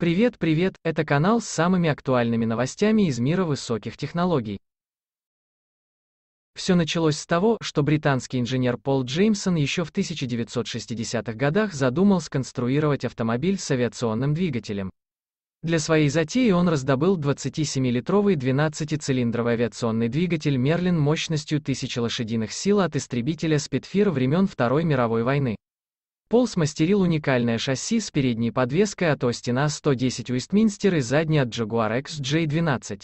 Привет, привет, это канал с самыми актуальными новостями из мира высоких технологий. Все началось с того, что британский инженер Пол Джеймсон еще в 1960-х годах задумал сконструировать автомобиль с авиационным двигателем. Для своей затеи он раздобыл 27-литровый 12-цилиндровый авиационный двигатель «Мерлин» мощностью 1000 лошадиных сил от истребителя «Спитфир» времен Второй мировой войны. Пол смастерил уникальное шасси с передней подвеской от Остина 110 Уистминстер и задней от Jaguar XJ12.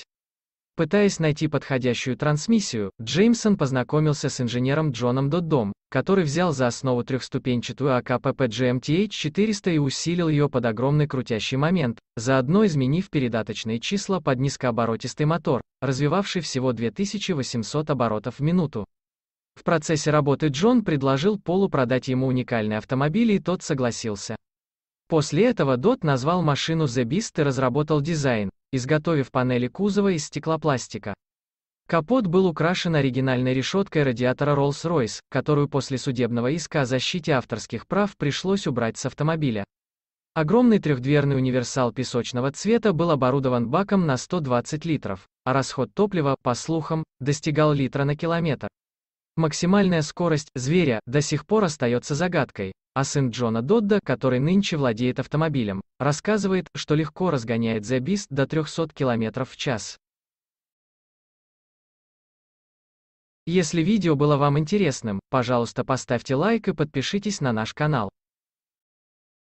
Пытаясь найти подходящую трансмиссию, Джеймсон познакомился с инженером Джоном Доддом, который взял за основу трехступенчатую АКПП GMTH 400 и усилил ее под огромный крутящий момент, заодно изменив передаточные числа под низкооборотистый мотор, развивавший всего 2800 оборотов в минуту. В процессе работы Джон предложил Полу продать ему уникальный автомобиль и тот согласился. После этого Дот назвал машину The Beast и разработал дизайн, изготовив панели кузова из стеклопластика. Капот был украшен оригинальной решеткой радиатора Rolls-Royce, которую после судебного иска о защите авторских прав пришлось убрать с автомобиля. Огромный трехдверный универсал песочного цвета был оборудован баком на 120 литров, а расход топлива, по слухам, достигал литра на километр. Максимальная скорость зверя до сих пор остается загадкой, а сын Джона Додда, который нынче владеет автомобилем, рассказывает, что легко разгоняет The Beast до 300 км в час. Если видео было вам интересным, пожалуйста поставьте лайк и подпишитесь на наш канал.